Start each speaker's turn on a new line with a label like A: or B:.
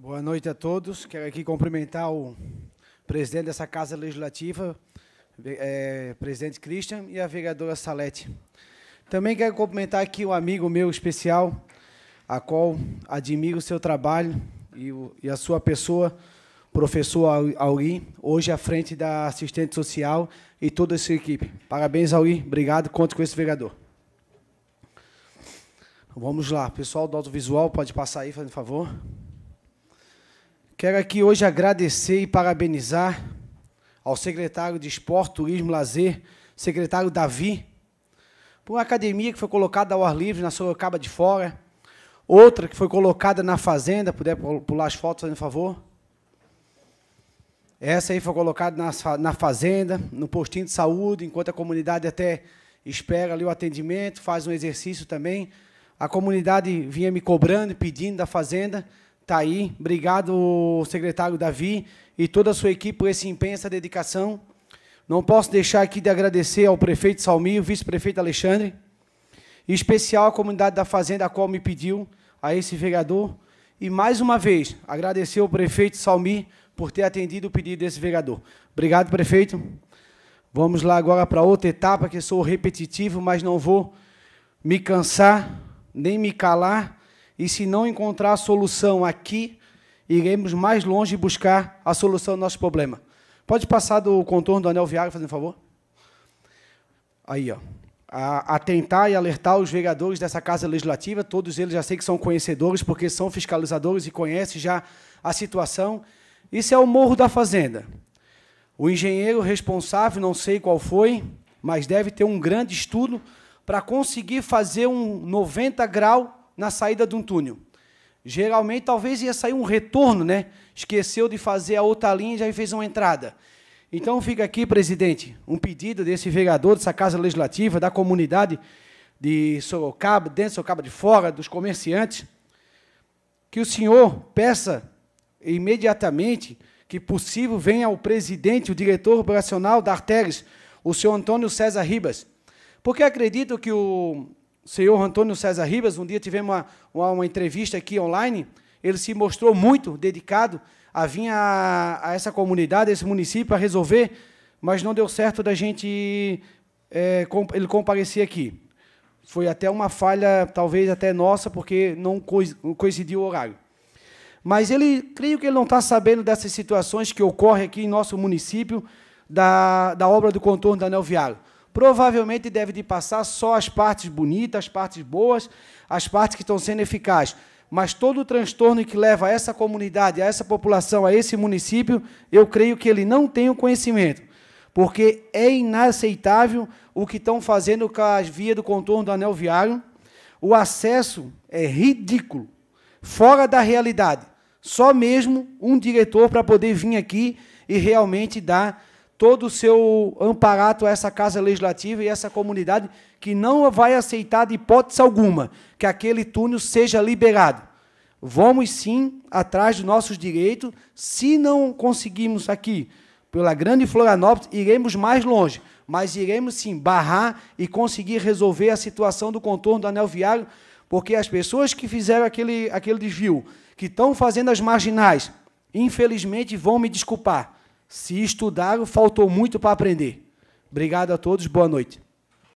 A: Boa noite a todos. Quero aqui cumprimentar o presidente dessa Casa Legislativa, é, presidente Christian, e a vereadora Salete. Também quero cumprimentar aqui um amigo meu especial, a qual admiro o seu trabalho e, o, e a sua pessoa, professor Auri, hoje à frente da assistente social e toda a sua equipe. Parabéns, Auri. Obrigado. Conto com esse vereador. Vamos lá. Pessoal do audiovisual, pode passar aí, fazendo favor. Quero aqui hoje agradecer e parabenizar ao secretário de Esporte, Turismo Lazer, secretário Davi, por uma academia que foi colocada ao ar livre na Sorocaba de Fora, outra que foi colocada na Fazenda, puder pular as fotos, por favor. Essa aí foi colocada na, na Fazenda, no postinho de saúde, enquanto a comunidade até espera ali o atendimento, faz um exercício também. A comunidade vinha me cobrando, pedindo da Fazenda, tá aí. Obrigado, secretário Davi e toda a sua equipe por esse empenho, essa dedicação. Não posso deixar aqui de agradecer ao prefeito Salmir, vice-prefeito Alexandre, em especial à comunidade da Fazenda, a qual me pediu, a esse vereador. E, mais uma vez, agradecer ao prefeito Salmir por ter atendido o pedido desse vereador. Obrigado, prefeito. Vamos lá agora para outra etapa, que sou repetitivo, mas não vou me cansar nem me calar e se não encontrar solução aqui, iremos mais longe buscar a solução do nosso problema. Pode passar do contorno do anel viário, fazendo favor? Aí, ó. A atentar e alertar os vereadores dessa Casa Legislativa, todos eles já sei que são conhecedores, porque são fiscalizadores e conhecem já a situação. Isso é o Morro da Fazenda. O engenheiro responsável, não sei qual foi, mas deve ter um grande estudo para conseguir fazer um 90 grau na saída de um túnel. Geralmente, talvez ia sair um retorno, né? Esqueceu de fazer a outra linha e já fez uma entrada. Então, fica aqui, presidente, um pedido desse vereador, dessa Casa Legislativa, da comunidade de Sorocaba, dentro de Sorocaba de fora, dos comerciantes, que o senhor peça imediatamente que possível venha ao presidente, o diretor operacional da Arteres, o senhor Antônio César Ribas, porque acredito que o senhor Antônio César Ribas, um dia tivemos uma, uma, uma entrevista aqui online, ele se mostrou muito dedicado a vir a, a, essa comunidade, a esse município, a resolver, mas não deu certo da gente é, comp ele comparecer aqui. Foi até uma falha, talvez até nossa, porque não coincidiu o horário. Mas ele, creio que ele não está sabendo dessas situações que ocorrem aqui em nosso município, da, da obra do contorno da Anel Viário provavelmente deve de passar só as partes bonitas, as partes boas, as partes que estão sendo eficazes. Mas todo o transtorno que leva a essa comunidade, a essa população, a esse município, eu creio que ele não tem o conhecimento. Porque é inaceitável o que estão fazendo com as vias do contorno do anel viário. O acesso é ridículo, fora da realidade. Só mesmo um diretor para poder vir aqui e realmente dar todo o seu amparato a essa Casa Legislativa e essa comunidade, que não vai aceitar de hipótese alguma que aquele túnel seja liberado. Vamos sim atrás dos nossos direitos. Se não conseguirmos aqui, pela Grande Florianópolis, iremos mais longe, mas iremos sim barrar e conseguir resolver a situação do contorno do anel viário, porque as pessoas que fizeram aquele, aquele desvio, que estão fazendo as marginais, infelizmente vão me desculpar se estudaram, faltou muito para aprender. Obrigado a todos, boa noite.